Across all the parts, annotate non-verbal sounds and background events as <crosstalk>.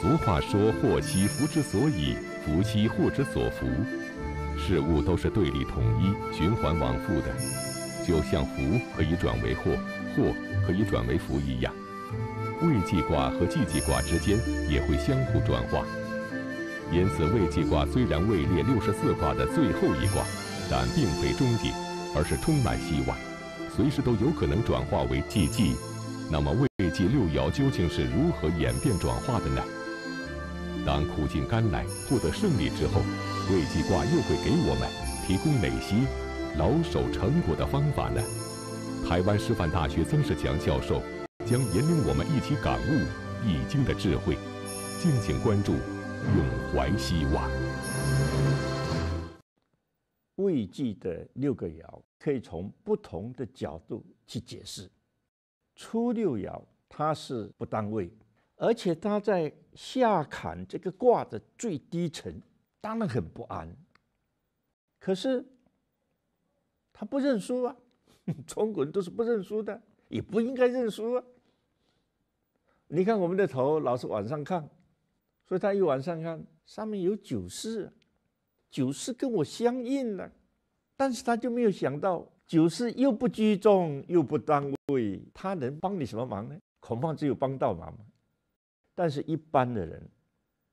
俗话说：“祸兮福之所以，福兮祸之所伏。”事物都是对立统一、循环往复的，就像福可以转为祸，祸可以转为福一样。未济卦和济济卦之间也会相互转化。因此，未济卦虽然位列六十四卦的最后一卦，但并非终结，而是充满希望，随时都有可能转化为济济。那么，未济六爻究竟是如何演变转化的呢？当苦尽甘来获得胜利之后，魏记卦又会给我们提供哪些老守成果的方法呢？台湾师范大学曾世强教授将引领我们一起感悟《易经》的智慧。敬请关注《永怀希望》。魏记的六个爻可以从不同的角度去解释。初六爻它是不当位，而且它在。下坎这个卦的最低层，当然很不安。可是他不认输啊，<laughs> 中国人都是不认输的，也不应该认输啊。你看我们的头老是往上看，所以他一往上看，上面有九四，九四跟我相应了，但是他就没有想到，九四又不居中，又不当位，他能帮你什么忙呢？恐怕只有帮倒忙。但是，一般的人，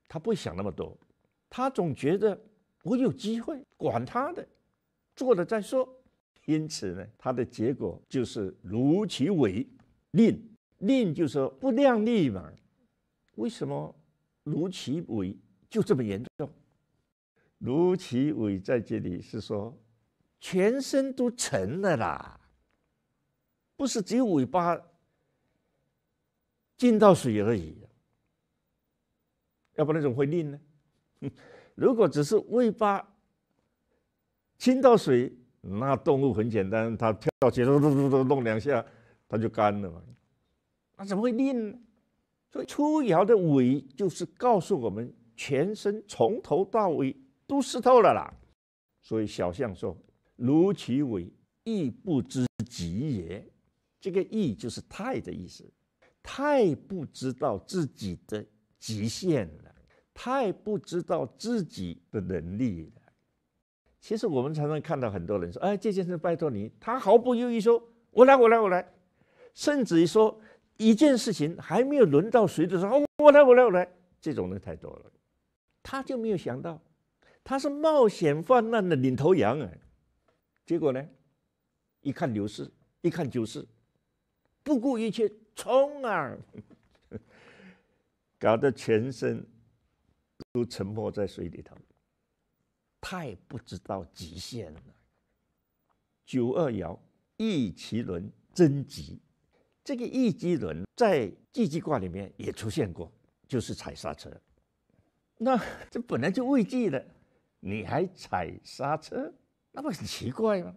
他不会想那么多，他总觉得我有机会，管他的，做了再说。因此呢，他的结果就是如其尾令，令就是不量力嘛。为什么卢其伟就这么严重？卢其伟在这里是说，全身都沉了啦，不是只有尾巴浸到水而已。要不然怎么会拧呢？<laughs> 如果只是尾巴浸到水，那动物很简单，它跳起来，嘟嘟嘟嘟弄两下，它就干了嘛。那怎么会拧呢？所以出窑的尾就是告诉我们，全身从头到尾都湿透了啦。所以小象说：“如其尾，亦不知极也。”这个“亦”就是太的意思，太不知道自己的极限了。太不知道自己的能力了。其实我们常常看到很多人说：“哎，这件事拜托你。”他毫不犹豫说：“我来，我来，我来。”甚至于说一件事情还没有轮到谁的时候，“我来，我来，我来。”这种人太多了。他就没有想到，他是冒险泛滥的领头羊啊。结果呢，一看牛市，一看九市，不顾一切冲啊，<laughs> 搞得全身。都沉没在水里头，太不知道极限了。九二爻，易其轮，贞吉。这个易其轮在季季卦里面也出现过，就是踩刹车。那 <laughs> 这本来就未季的，你还踩刹车，那不很奇怪吗？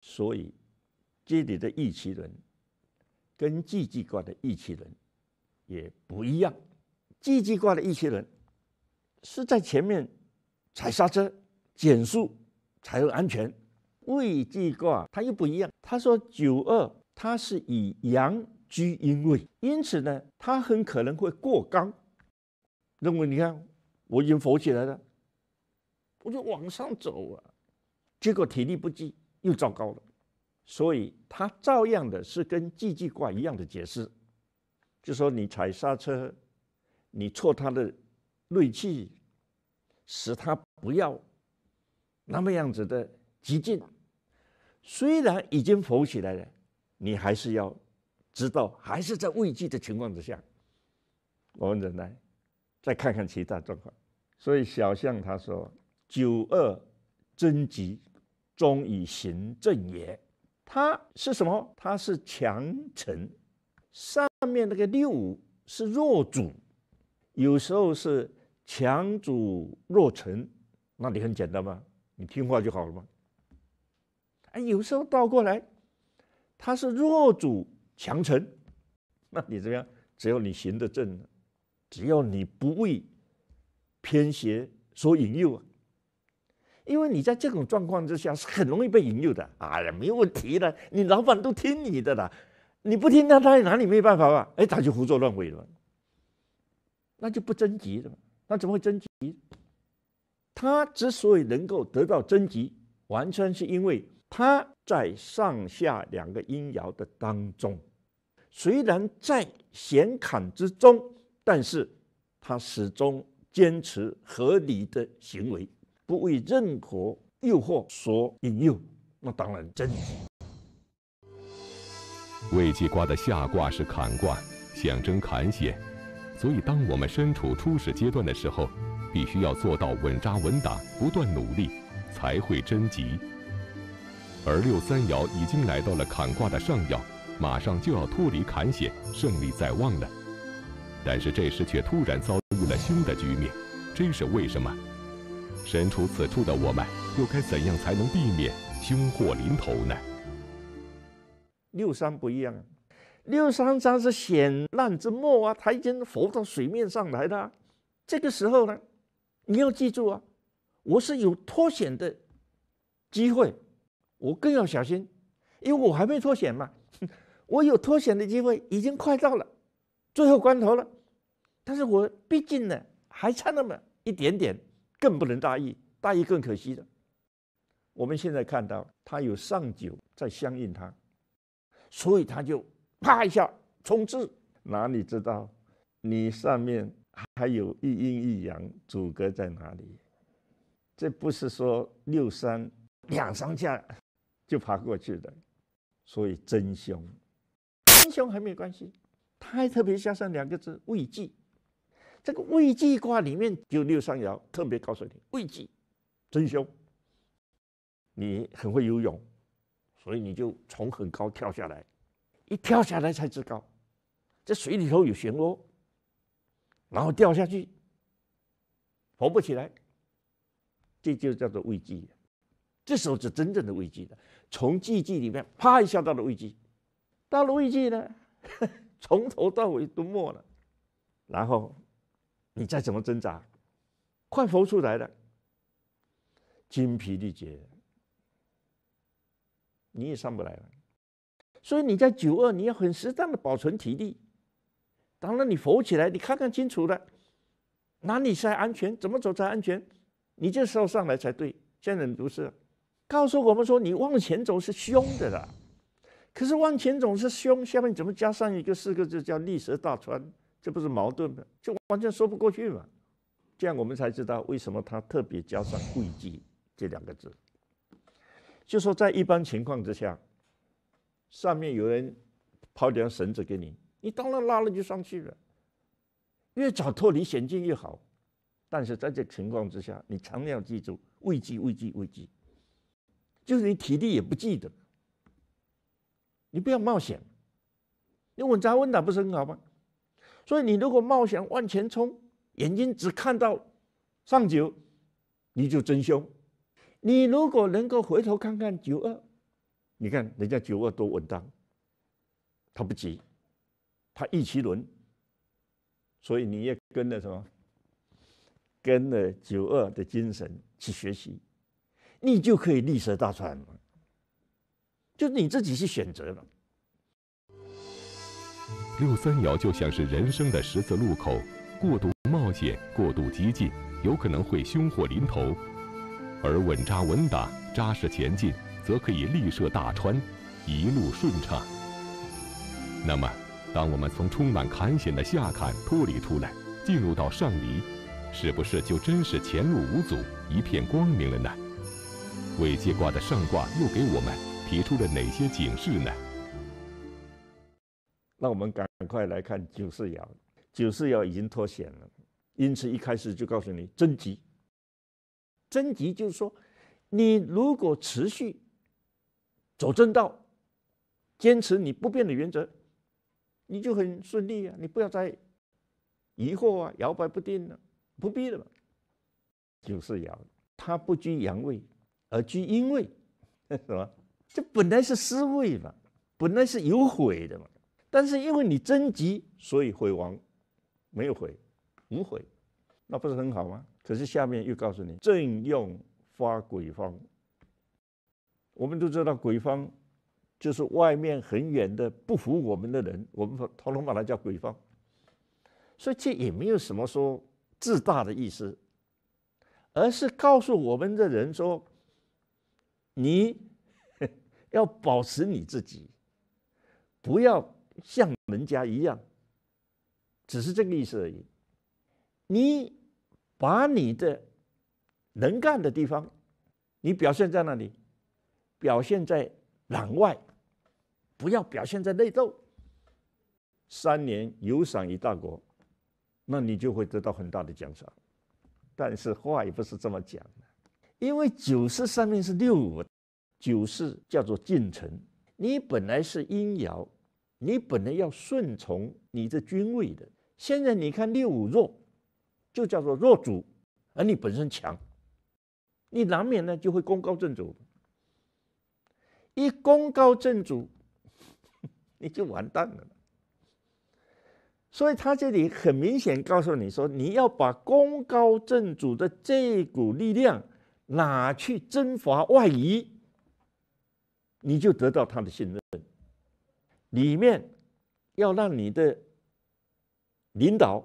所以这里的易其轮跟季季卦的易其轮也不一样，季季卦的易其轮。是在前面踩刹车减速才会安全。未计卦它又不一样。他说九二它是以阳居阴位，因此呢，它很可能会过刚。认为你看我已经浮起来了，我就往上走啊，结果体力不济又糟糕了。所以它照样的是跟计计卦一样的解释，就说你踩刹车，你错它的。锐气，使他不要那么样子的激进。虽然已经浮起来了，你还是要知道，还是在畏惧的情况之下，我们忍耐，再看看其他状况。所以小象他说：“九二贞吉，终以行正也。”他是什么？他是强臣。上面那个六五是弱主，有时候是。强主弱臣，那你很简单吗？你听话就好了吗？哎，有时候倒过来，他是弱主强臣，那你怎么样？只要你行得正，只要你不为偏邪所引诱，啊，因为你在这种状况之下是很容易被引诱的。哎呀，没有问题的，你老板都听你的了，你不听他，他哪里没办法吧？哎，他就胡作乱为了，那就不贞洁了。那怎么会征集？他之所以能够得到征集，完全是因为他在上下两个阴爻的当中，虽然在险坎之中，但是他始终坚持合理的行为，不为任何诱惑所引诱。那当然真。魏未瓜卦的下卦是坎卦，象征坎险。所以，当我们身处初始阶段的时候，必须要做到稳扎稳打，不断努力，才会真吉。而六三爻已经来到了坎卦的上爻，马上就要脱离坎险，胜利在望了。但是这时却突然遭遇了凶的局面，这是为什么？身处此处的我们，又该怎样才能避免凶祸临头呢？六三不一样。六三章是险难之末啊，他已经浮到水面上来了。这个时候呢，你要记住啊，我是有脱险的机会，我更要小心，因为我还没脱险嘛。<laughs> 我有脱险的机会，已经快到了最后关头了，但是我毕竟呢还差那么一点点，更不能大意，大意更可惜的。我们现在看到他有上九在相应他，所以他就。啪一下，冲刺！哪里知道，你上面还有一阴一阳阻隔在哪里？这不是说六三两三下就爬过去的，所以真凶，真凶还没关系，他还特别加上两个字“畏忌”。这个畏忌卦里面就六三爻特别告诉你：畏忌，真凶。你很会游泳，所以你就从很高跳下来。一跳下来才知道，这水里头有漩涡，然后掉下去，浮不起来，这就叫做危机。这时候是真正的危机了，从寂静里面啪一下到了危机，到了危机呢，<laughs> 从头到尾都没了，然后你再怎么挣扎，快浮出来了，精疲力竭，你也上不来了。所以你在九二，你要很适当的保存体力。当然，你浮起来，你看看清楚了，哪里才安全？怎么走才安全？你这时候上来才对。现在不是告诉我们说你往前走是凶的啦？可是往前走是凶，下面怎么加上一个四个字叫“立石大川”？这不是矛盾吗？就完全说不过去嘛？这样我们才知道为什么他特别加上“贵忌”这两个字，就说在一般情况之下。上面有人抛点绳子给你，你当然拉了就上去了。越早脱离险境越好，但是在这情况之下，你常要记住：危机，危机，危机。就是你体力也不记得，你不要冒险。你稳扎稳打不是很好吗？所以你如果冒险往前冲，眼睛只看到上九，你就真凶。你如果能够回头看看九二。你看人家九二多稳当，他不急，他一气轮，所以你也跟了什么？跟了九二的精神去学习，你就可以立得大船了。就你自己去选择了。六三爻就像是人生的十字路口，过度冒险、过度激进，有可能会凶祸临头；而稳扎稳打、扎实前进。则可以利涉大川，一路顺畅。那么，当我们从充满坎险的下坎脱离出来，进入到上离，是不是就真是前路无阻，一片光明了呢？未接卦的上卦又给我们提出了哪些警示呢？那我们赶快来看九四爻。九四爻已经脱险了，因此一开始就告诉你贞吉。贞吉就是说，你如果持续。走正道，坚持你不变的原则，你就很顺利啊！你不要再疑惑啊，摇摆不定啊，不必了嘛。九四爻，它不居阳位，而居阴位，什 <laughs> 么？这本来是失位嘛，本来是有悔的嘛。但是因为你贞吉，所以悔亡，没有悔，无悔，那不是很好吗？可是下面又告诉你，正用发鬼方。我们都知道，鬼方就是外面很远的不服我们的人，我们通通把它叫鬼方，所以这也没有什么说自大的意思，而是告诉我们的人说：你 <laughs> 要保持你自己，不要像人家一样，只是这个意思而已。你把你的能干的地方，你表现在那里。表现在攘外，不要表现在内斗。三年有赏一大国，那你就会得到很大的奖赏。但是话也不是这么讲的，因为九四上面是六五，九四叫做进臣，你本来是阴爻，你本来要顺从你的君位的。现在你看六五弱，就叫做弱主，而你本身强，你难免呢就会功高震主。一功高震主，<laughs> 你就完蛋了。所以他这里很明显告诉你说，你要把功高震主的这股力量拿去征伐外夷，你就得到他的信任。里面要让你的领导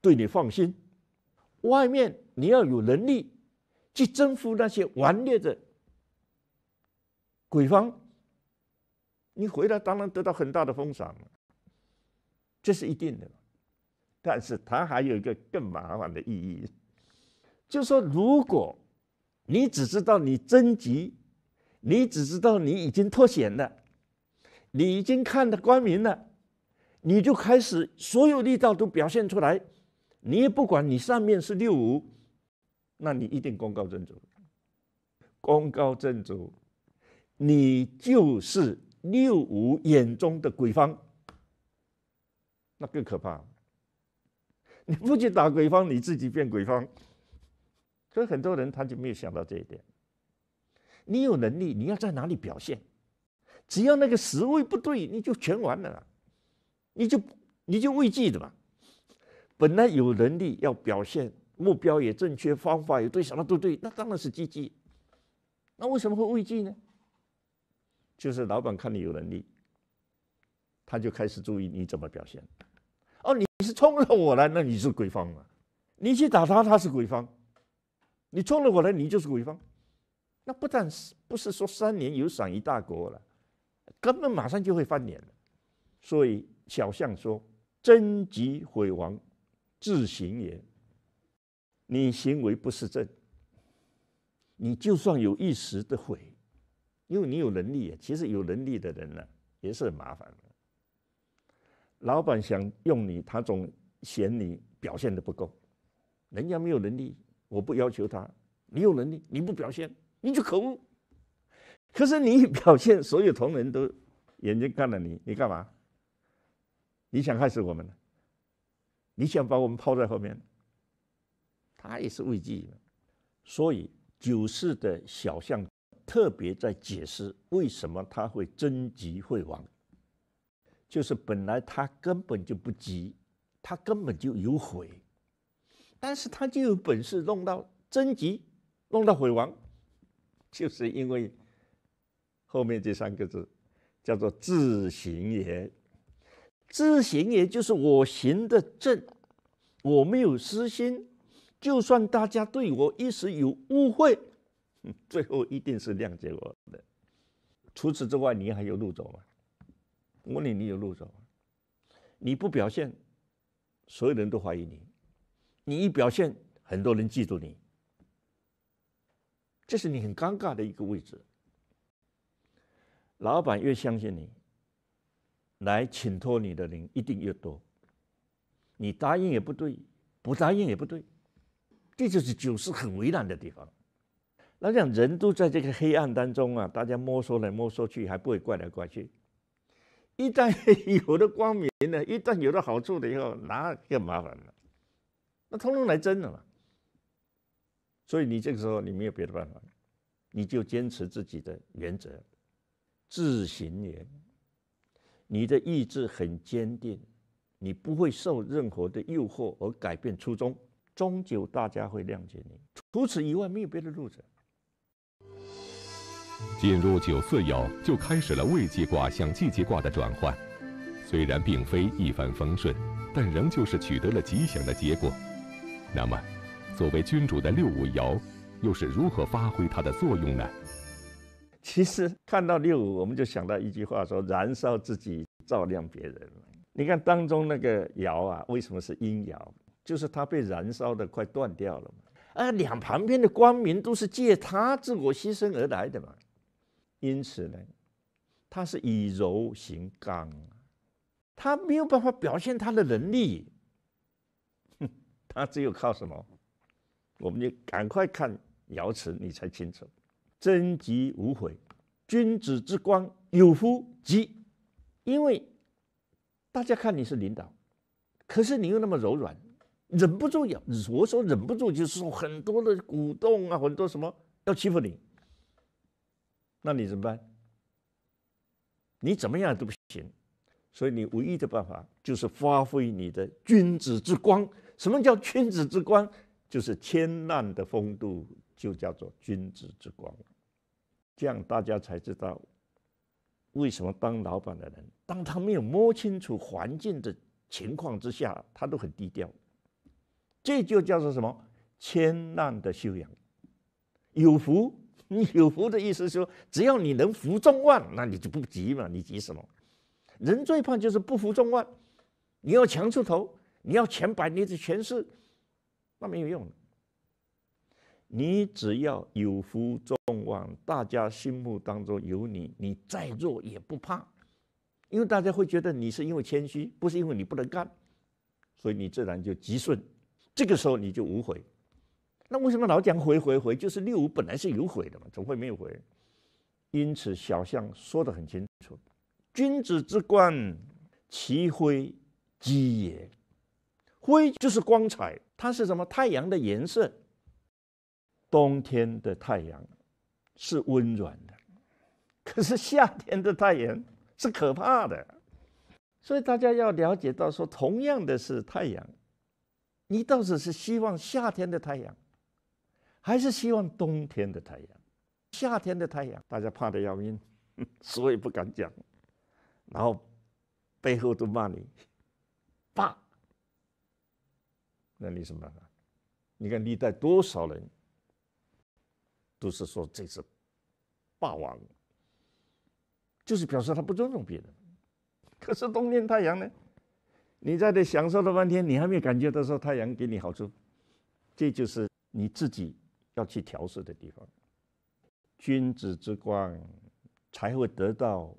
对你放心，外面你要有能力去征服那些顽劣的。鬼方，你回来当然得到很大的封赏，这是一定的。但是它还有一个更麻烦的意义，就说如果，你只知道你真吉，你只知道你已经脱险了，你已经看到光明了，你就开始所有力道都表现出来，你也不管你上面是六五，那你一定功高震主，功高震主。你就是六五眼中的鬼方，那更可怕。你不去打鬼方，你自己变鬼方。所以很多人他就没有想到这一点。你有能力，你要在哪里表现？只要那个时位不对，你就全完了啦。你就你就畏惧的嘛。本来有能力要表现，目标也正确，方法也对，什么都对，那当然是积极。那为什么会畏惧呢？就是老板看你有能力，他就开始注意你怎么表现。哦，你是冲了我来，那你是鬼方嘛？你去打他，他是鬼方；你冲了我来，你就是鬼方。那不但是不是说三年有赏一大国了，根本马上就会翻脸了。所以小象说：“贞吉毁亡，自行也。你行为不是真，你就算有一时的悔，因为你有能力，其实有能力的人呢也是很麻烦的。老板想用你，他总嫌你表现的不够。人家没有能力，我不要求他；你有能力，你不表现，你就可恶。可是你一表现，所有同仁都眼睛看了你，你干嘛？你想害死我们？你想把我们抛在后面？他也是畏惧。所以九世的小象。特别在解释为什么他会贞吉会亡，就是本来他根本就不急，他根本就有悔，但是他就有本事弄到贞吉，弄到毁亡，就是因为后面这三个字叫做自行也，自行也就是我行的正，我没有私心，就算大家对我一时有误会。<laughs> 最后一定是谅解我的。除此之外，你还有路走吗？我问你，你有路走吗？你不表现，所有人都怀疑你；你一表现，很多人嫉妒你。这是你很尴尬的一个位置。老板越相信你，来请托你的人一定越多。你答应也不对，不答应也不对，这就是九是很为难的地方。那样人都在这个黑暗当中啊，大家摸索来摸索去，还不会怪来怪去。一旦有了光明呢，一旦有了好处了以后，哪更麻烦了？那通通来争了嘛。所以你这个时候你没有别的办法，你就坚持自己的原则，自行原，你的意志很坚定，你不会受任何的诱惑而改变初衷，终究大家会谅解你。除此以外，没有别的路子。进入九四窑，就开始了未济卦向既济卦的转换，虽然并非一帆风顺，但仍旧是取得了吉祥的结果。那么，作为君主的六五爻，又是如何发挥它的作用呢？其实看到六五，我们就想到一句话：说燃烧自己，照亮别人。你看当中那个爻啊，为什么是阴爻？就是它被燃烧的快断掉了嘛。啊，两旁边的光明都是借它自我牺牲而来的嘛。因此呢，他是以柔行刚，他没有办法表现他的能力，<laughs> 他只有靠什么？我们就赶快看《爻辞》，你才清楚。贞吉无悔，君子之光有乎吉？因为大家看你是领导，可是你又那么柔软，忍不住要我说，忍不住就是说很多的鼓动啊，很多什么要欺负你。那你怎么办？你怎么样都不行，所以你唯一的办法就是发挥你的君子之光。什么叫君子之光？就是谦让的风度，就叫做君子之光。这样大家才知道，为什么当老板的人，当他没有摸清楚环境的情况之下，他都很低调。这就叫做什么？谦让的修养，有福。你 <laughs> 有福的意思说，只要你能服众望，那你就不急嘛，你急什么？人最怕就是不服众望，你要强出头，你要全百，你的权势，那没有用。你只要有福众望，大家心目当中有你，你再弱也不怕，因为大家会觉得你是因为谦虚，不是因为你不能干，所以你自然就吉顺，这个时候你就无悔。那为什么老讲回回回？就是六五本来是有悔的嘛，怎么会没有悔。因此小象说得很清楚：君子之光，其辉吉也。辉就是光彩，它是什么？太阳的颜色。冬天的太阳是温暖的，可是夏天的太阳是可怕的。所以大家要了解到，说同样的是太阳，你到是是希望夏天的太阳？还是希望冬天的太阳，夏天的太阳，大家怕的要命，<laughs> 所以不敢讲，然后背后都骂你，爸，那你什么办法？你看历代多少人，都是说这是，霸王，就是表示他不尊重别人。可是冬天太阳呢，你在这享受了半天，你还没有感觉到说太阳给你好处，这就是你自己。要去调试的地方，君子之光才会得到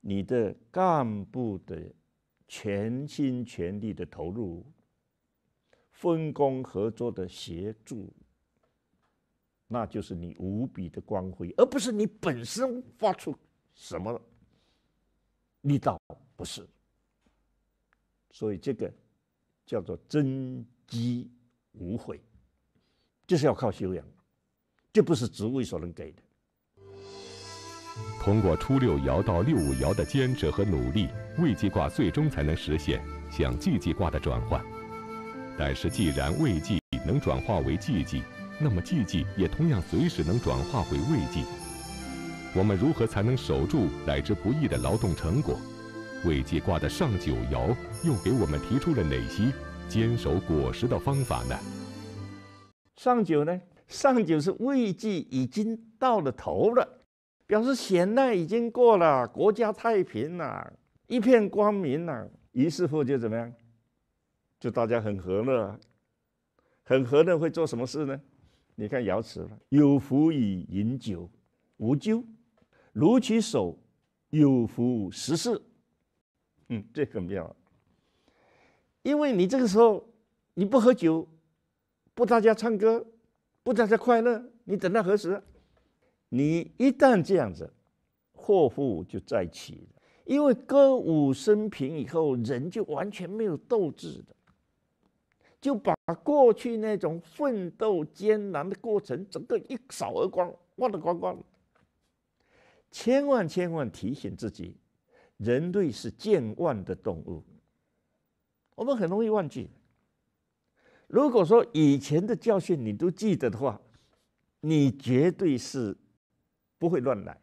你的干部的全心全力的投入，分工合作的协助，那就是你无比的光辉，而不是你本身发出什么力道不是。所以这个叫做真机无悔。就是要靠修养，这不是职位所能给的。通过初六爻到六五爻的坚持和努力，未济卦最终才能实现向季季卦的转换。但是，既然未济能转化为季季，那么季季也同样随时能转化回未济。我们如何才能守住来之不易的劳动成果？未济卦的上九爻又给我们提出了哪些坚守果实的方法呢？上九呢？上九是危机已经到了头了，表示险难已经过了，国家太平了，一片光明了。于是乎就怎么样？就大家很和乐，很和乐会做什么事呢？你看瑶池了，有福以饮酒，无咎；如其手，有福十事。嗯，这个妙。因为你这个时候你不喝酒。不，大家唱歌，不大家快乐，你等到何时？你一旦这样子，祸福就在起了。因为歌舞升平以后，人就完全没有斗志的，就把过去那种奋斗艰难的过程，整个一扫而光，忘得光光千万千万提醒自己，人类是健忘的动物，我们很容易忘记。如果说以前的教训你都记得的话，你绝对是不会乱来。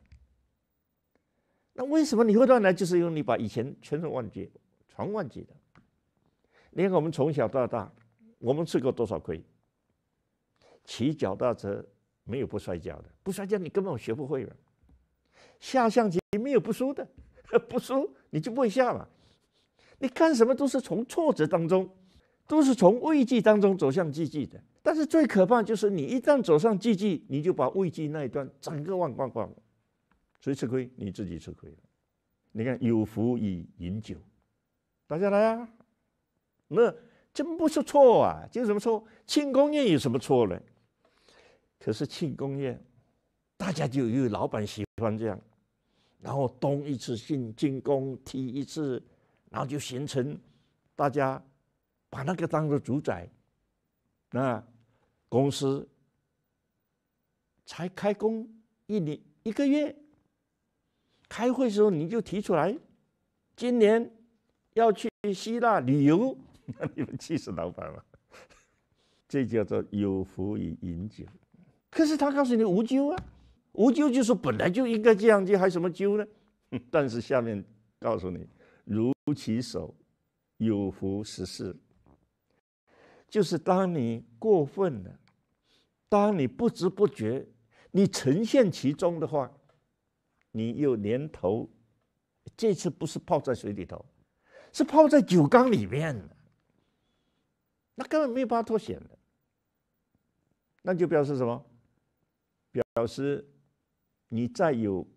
那为什么你会乱来？就是因为你把以前全都忘记，全忘记了。你看我们从小到大，我们吃过多少亏。骑脚踏车没有不摔跤的，不摔跤你根本学不会了。下象棋没有不输的，不输你就不会下了。你干什么都是从挫折当中。都是从危机当中走向寂寂的，但是最可怕就是你一旦走上寂寂，你就把危机那一段整个忘光光了。谁吃亏？你自己吃亏了。你看，有福以饮酒，大家来啊，那真不是错啊，就什么错？庆功宴有什么错呢？可是庆功宴，大家就有为老板喜欢这样，然后东一次进进攻，踢一次，然后就形成大家。把那个当做主宰，那公司才开工一年一个月，开会的时候你就提出来，今年要去希腊旅游，那 <laughs> 你们气死老板了。这叫做有福与饮酒，可是他告诉你无咎啊，无咎就说本来就应该这样，就还什么咎呢？<laughs> 但是下面告诉你，如其手，有福十事。就是当你过分了，当你不知不觉，你呈现其中的话，你又连头，这次不是泡在水里头，是泡在酒缸里面那根本没有办法脱险的，那就表示什么？表示你再有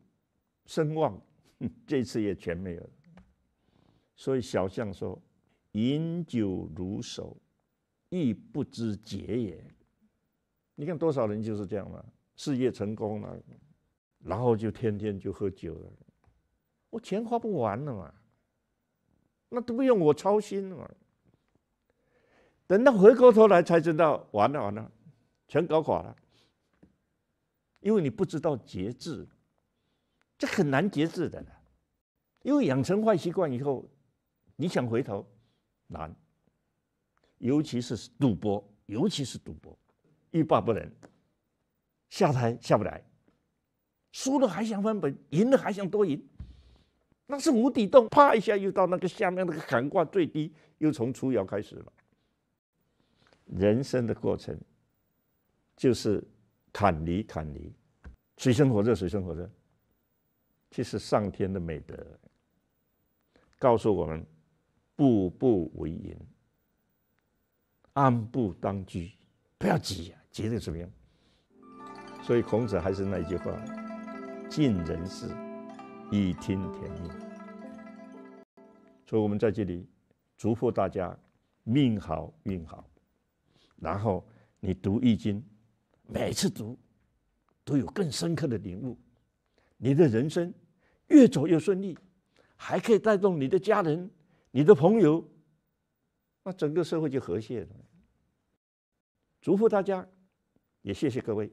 声望，这次也全没有了。所以小象说：“饮酒如手，亦不知节也。你看多少人就是这样嘛，事业成功了，然后就天天就喝酒了。我钱花不完了嘛，那都不用我操心了。等到回过头来才知道，完了完了，全搞垮了。因为你不知道节制，这很难节制的了。因为养成坏习惯以后，你想回头难。尤其是赌博，尤其是赌博，欲罢不能，下台下不来，输了还想翻本，赢了还想多赢，那是无底洞，啪一下又到那个下面那个坎卦最低，又从出爻开始了。人生的过程就是坎离坎离，水深火热，水深火热，这是上天的美德，告诉我们步步为营。安部当居，不要急呀，急的怎么样？所以孔子还是那句话：尽人事，以听天命。所以，我们在这里祝福大家命好运好。然后，你读《易经》，每次读都有更深刻的领悟，你的人生越走越顺利，还可以带动你的家人、你的朋友。那整个社会就和谐了。祝福大家，也谢谢各位。